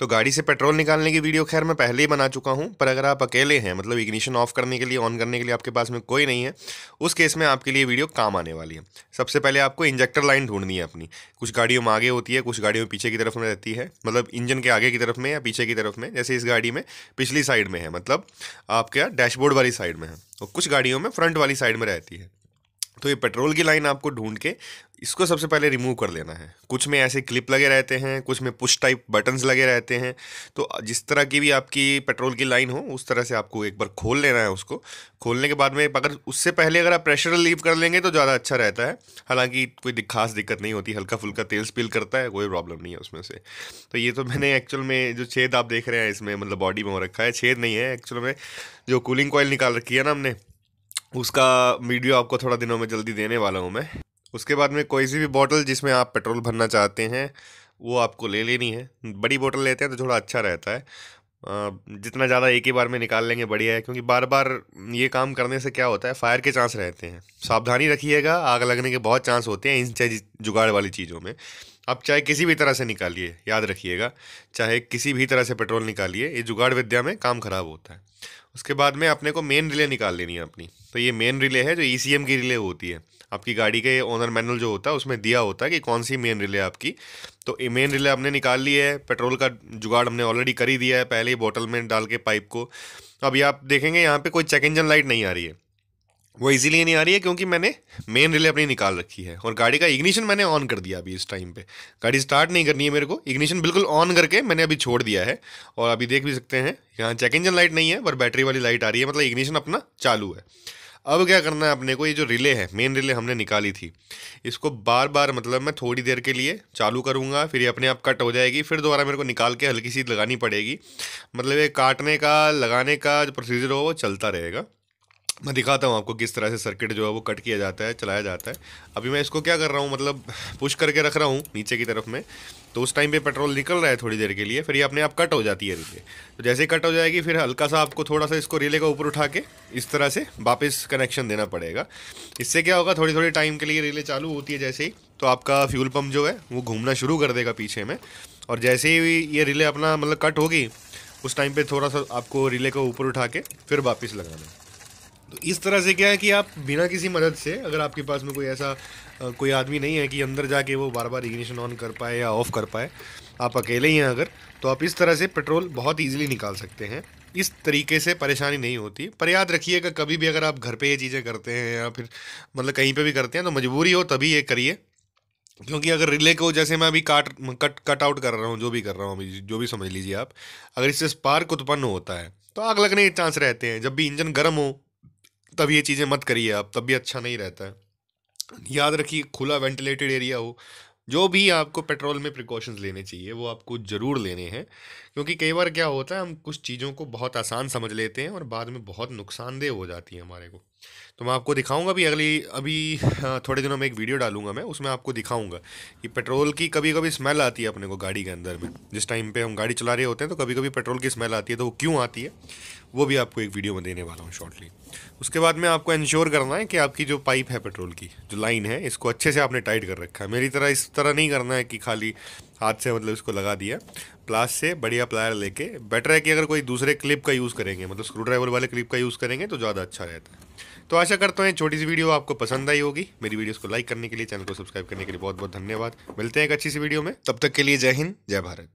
तो गाड़ी से पेट्रोल निकालने की वीडियो खैर मैं पहले ही बना चुका हूँ पर अगर आप अकेले हैं मतलब इग्निशन ऑफ करने के लिए ऑन करने के लिए आपके पास में कोई नहीं है उस केस में आपके लिए वीडियो काम आने वाली है सबसे पहले आपको इंजेक्टर लाइन ढूंढनी है अपनी कुछ गाड़ियों में आगे होती है कुछ गाड़ियों में पीछे की तरफ में रहती है मतलब इंजन के आगे की तरफ में या पीछे की तरफ में जैसे इस गाड़ी में पिछली साइड में है मतलब आपके डैशबोर्ड वाली साइड में है और कुछ गाड़ियों में फ्रंट वाली साइड में रहती है तो ये पेट्रोल की लाइन आपको ढूंढ के इसको सबसे पहले रिमूव कर लेना है कुछ में ऐसे क्लिप लगे रहते हैं कुछ में पुश टाइप बटन्स लगे रहते हैं तो जिस तरह की भी आपकी पेट्रोल की लाइन हो उस तरह से आपको एक बार खोल लेना है उसको खोलने के बाद में अगर उससे पहले अगर आप प्रेशर रिलीव कर लेंगे तो ज़्यादा अच्छा रहता है हालांकि कोई खास दिक्कत नहीं होती हल्का फुल्का तेल स्पिल करता है कोई प्रॉब्लम नहीं है उसमें से तो ये तो मैंने एक्चुअल में जो छेद आप देख रहे हैं इसमें मतलब बॉडी में हो रखा है छेद नहीं है एक्चुअल में जो कूलिंग कॉयल निकाल रखी है ना हमने उसका वीडियो आपको थोड़ा दिनों में जल्दी देने वाला हूँ मैं उसके बाद में कोई सी भी बॉटल जिसमें आप पेट्रोल भरना चाहते हैं वो आपको ले लेनी है बड़ी बोतल लेते हैं तो थोड़ा अच्छा रहता है जितना ज़्यादा एक ही बार में निकाल लेंगे बढ़िया है क्योंकि बार बार ये काम करने से क्या होता है फायर के चांस रहते हैं सावधानी रखिएगा आग लगने के बहुत चांस होते हैं इन जुगाड़ वाली चीज़ों में आप चाहे किसी भी तरह से निकालिए याद रखिएगा चाहे किसी भी तरह से पेट्रोल निकालिए ये जुगाड़ विद्या में काम खराब होता है उसके बाद में अपने को मेन रिले निकाल लेनी है अपनी तो ये मेन रिले है जो ई e की रिले होती है आपकी गाड़ी के ओनर मैनुअल जो होता है उसमें दिया होता है कि कौन सी मेन रिले आपकी तो ये मेन रिले हमने निकाल ली है पेट्रोल का जुगाड़ हमने ऑलरेडी कर ही दिया है पहले ही बॉटल में डाल के पाइप को अब ये आप देखेंगे यहाँ पे कोई चेक इंजन लाइट नहीं आ रही है वो इजीली नहीं आ रही है क्योंकि मैंने मेन रिले अपनी निकाल रखी है और गाड़ी का इग्निशन मैंने ऑन कर दिया अभी इस टाइम पे गाड़ी स्टार्ट नहीं करनी है मेरे को इग्निशन बिल्कुल ऑन करके मैंने अभी छोड़ दिया है और अभी देख भी सकते हैं यहाँ चेक इंजन लाइट नहीं है पर बैटरी वाली लाइट आ रही है मतलब इग्निशन अपना चालू है अब क्या करना है अपने को ये जो रिले है मेन रिले हमने निकाली थी इसको बार बार मतलब मैं थोड़ी देर के लिए चालू करूँगा फिर ये अपने आप कट हो जाएगी फिर दोबारा मेरे को निकाल के हल्की सी लगानी पड़ेगी मतलब ये काटने का लगाने का जो प्रोसीजर हो वो चलता रहेगा मैं दिखाता हूँ आपको किस तरह से सर्किट जो है वो कट किया जाता है चलाया जाता है अभी मैं इसको क्या कर रहा हूँ मतलब पुश करके रख रहा हूँ नीचे की तरफ में तो उस टाइम पे पेट्रोल निकल रहा है थोड़ी देर के लिए फिर ये अपने आप कट हो जाती है रिले तो जैसे ही कट हो जाएगी फिर हल्का सा आपको थोड़ा सा इसको रिले का ऊपर उठा के इस तरह से वापस कनेक्शन देना पड़ेगा इससे क्या होगा थोड़ी थोड़ी टाइम के लिए रिले चालू होती है जैसे ही तो आपका फ्यूल पम्प जो है वो घूमना शुरू कर देगा पीछे में और जैसे ही ये रिले अपना मतलब कट होगी उस टाइम पर थोड़ा सा आपको रिले को ऊपर उठा के फिर वापस लगाना तो इस तरह से क्या है कि आप बिना किसी मदद से अगर आपके पास में कोई ऐसा कोई आदमी नहीं है कि अंदर जाके वो बार बार इग्निशन ऑन कर पाए या ऑफ़ कर पाए आप अकेले ही हैं अगर तो आप इस तरह से पेट्रोल बहुत ईजिली निकाल सकते हैं इस तरीके से परेशानी नहीं होती पर याद रखिएगा कभी भी अगर आप घर पे ये चीज़ें करते हैं या फिर मतलब कहीं पे भी करते हैं तो मजबूरी हो तभी ये करिए क्योंकि अगर रिले को जैसे मैं अभी काट कट कट आउट कर रहा हूँ जो भी कर रहा हूँ अभी जो भी समझ लीजिए आप अगर इससे स्पार्क उत्पन्न होता है तो आग लगने के चांस रहते हैं जब भी इंजन गर्म हो तब ये चीज़ें मत करिए आप तब भी अच्छा नहीं रहता है याद रखिए खुला वेंटिलेटेड एरिया हो जो भी आपको पेट्रोल में प्रिकॉशंस लेने चाहिए वो आपको ज़रूर लेने हैं क्योंकि कई बार क्या होता है हम कुछ चीज़ों को बहुत आसान समझ लेते हैं और बाद में बहुत नुकसानदेह हो जाती है हमारे को तो मैं आपको दिखाऊंगा भी अगली अभी थोड़े दिनों में एक वीडियो डालूंगा मैं उसमें आपको दिखाऊंगा कि पेट्रोल की कभी कभी स्मेल आती है अपने को गाड़ी के अंदर में जिस टाइम पे हम गाड़ी चला रहे होते हैं तो कभी कभी पेट्रोल की स्मेल आती है तो वो क्यों आती है वो भी आपको एक वीडियो में देने वाला हूँ शॉर्टली उसके बाद में आपको इंश्योर करना है कि आपकी जो पाइप है पेट्रोल की जो लाइन है इसको अच्छे से आपने टाइट कर रखा है मेरी तरह इस तरह नहीं करना है कि खाली हाथ से मतलब इसको लगा दिया प्लास से बढ़िया प्लायर लेके बेटर है कि अगर कोई दूसरे क्लिप का यूज़ करेंगे मतलब स्क्रू ड्राइवर वाले क्लिप का यूज़ करेंगे तो ज़्यादा अच्छा रहता है तो आशा करता हूँ छोटी सी वीडियो आपको पसंद आई होगी मेरी वीडियोस को लाइक करने के लिए चैनल को सब्सक्राइब करने के लिए बहुत बहुत धन्यवाद मिलते हैं एक अच्छी सी वीडियो में तब तक के लिए जय हिंद जय भारत